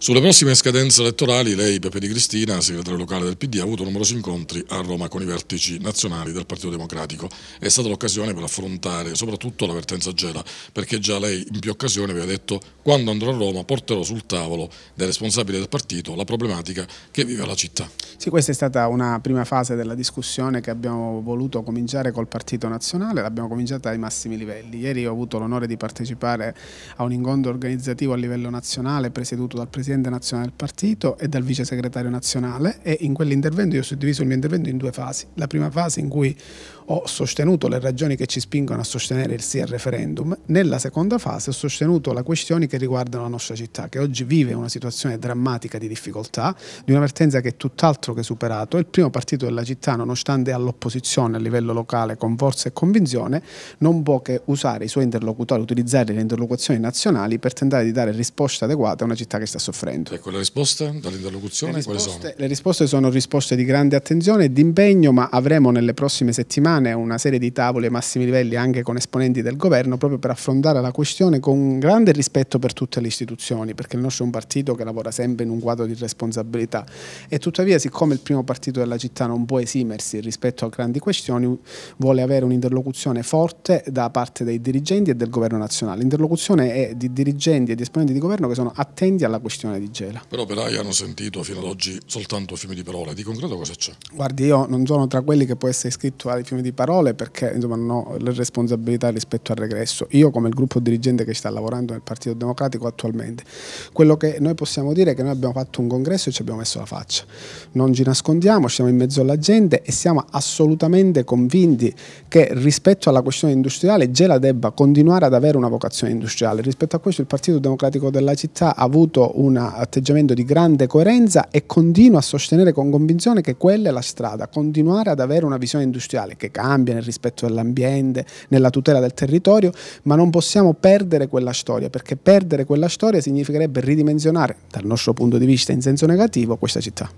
Sulle prossime scadenze elettorali lei, Pepe Di Cristina, segretario locale del PD, ha avuto numerosi incontri a Roma con i vertici nazionali del Partito Democratico. È stata l'occasione per affrontare soprattutto l'avvertenza Gela, perché già lei in più occasioni aveva detto quando andrò a Roma porterò sul tavolo dei responsabili del partito la problematica che vive la città. Sì, questa è stata una prima fase della discussione che abbiamo voluto cominciare col Partito Nazionale, l'abbiamo cominciata ai massimi livelli. Ieri ho avuto l'onore di partecipare a un incontro organizzativo a livello nazionale presieduto dal Presidente presidente nazionale del partito e dal vice segretario nazionale e in quell'intervento io ho suddiviso il mio intervento in due fasi. La prima fase in cui ho sostenuto le ragioni che ci spingono a sostenere il sì al referendum, nella seconda fase ho sostenuto le questioni che riguardano la nostra città, che oggi vive una situazione drammatica di difficoltà, di una vertenza che è tutt'altro che superato. Il primo partito della città, nonostante all'opposizione a livello locale con forza e convinzione, non può che usare i suoi interlocutori, utilizzare le interlocuzioni nazionali per tentare di dare risposte adeguate a una città che sta soffrendo soffrendo. Ecco, le risposte dall'interlocuzione quali sono? Le risposte sono risposte di grande attenzione e di impegno, ma avremo nelle prossime settimane una serie di tavoli ai massimi livelli anche con esponenti del governo proprio per affrontare la questione con grande rispetto per tutte le istituzioni, perché il nostro è un partito che lavora sempre in un quadro di responsabilità e tuttavia siccome il primo partito della città non può esimersi rispetto a grandi questioni, vuole avere un'interlocuzione forte da parte dei dirigenti e del governo nazionale. L'interlocuzione è di dirigenti e di esponenti di governo che sono attenti alla questione situazione di Gela. Però operai hanno sentito fino ad oggi soltanto fiumi di parole, di concreto cosa c'è? Guardi, io non sono tra quelli che può essere iscritto ai fiumi di parole perché insomma, non ho le responsabilità rispetto al regresso. Io come il gruppo dirigente che sta lavorando nel Partito Democratico attualmente, quello che noi possiamo dire è che noi abbiamo fatto un congresso e ci abbiamo messo la faccia. Non ci nascondiamo, siamo in mezzo alla gente e siamo assolutamente convinti che rispetto alla questione industriale Gela debba continuare ad avere una vocazione industriale. Rispetto a questo il Partito Democratico della città ha avuto un atteggiamento di grande coerenza e continua a sostenere con convinzione che quella è la strada, continuare ad avere una visione industriale che cambia nel rispetto dell'ambiente, nella tutela del territorio, ma non possiamo perdere quella storia, perché perdere quella storia significherebbe ridimensionare, dal nostro punto di vista in senso negativo, questa città.